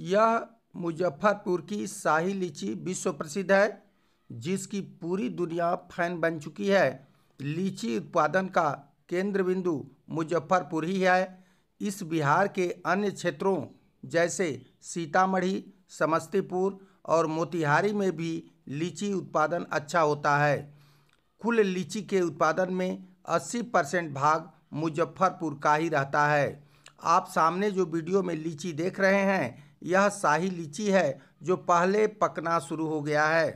यह मुजफ्फरपुर की शाही लीची विश्व प्रसिद्ध है जिसकी पूरी दुनिया फैन बन चुकी है लीची उत्पादन का केंद्र बिंदु मुजफ्फरपुर ही है इस बिहार के अन्य क्षेत्रों जैसे सीतामढ़ी समस्तीपुर और मोतिहारी में भी लीची उत्पादन अच्छा होता है कुल लीची के उत्पादन में 80 परसेंट भाग मुजफ्फरपुर का ही रहता है आप सामने जो वीडियो में लीची देख रहे हैं यह शाही लीची है जो पहले पकना शुरू हो गया है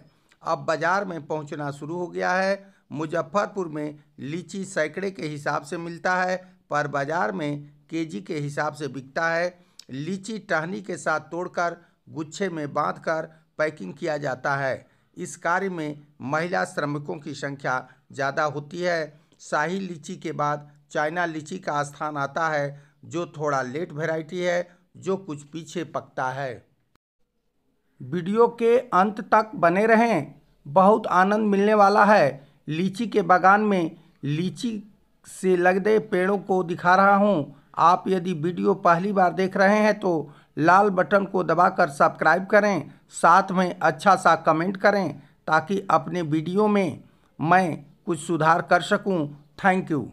अब बाज़ार में पहुंचना शुरू हो गया है मुजफ्फरपुर में लीची सैकड़े के हिसाब से मिलता है पर बाज़ार में केजी के हिसाब से बिकता है लीची टहनी के साथ तोड़कर गुच्छे में बांधकर पैकिंग किया जाता है इस कार्य में महिला श्रमिकों की संख्या ज़्यादा होती है शाही लीची के बाद चाइना लीची का स्थान आता है जो थोड़ा लेट वैरायटी है जो कुछ पीछे पकता है वीडियो के अंत तक बने रहें बहुत आनंद मिलने वाला है लीची के बागान में लीची से लगते पेड़ों को दिखा रहा हूँ आप यदि वीडियो पहली बार देख रहे हैं तो लाल बटन को दबाकर सब्सक्राइब करें साथ में अच्छा सा कमेंट करें ताकि अपने वीडियो में मैं कुछ सुधार कर सकूं थैंक यू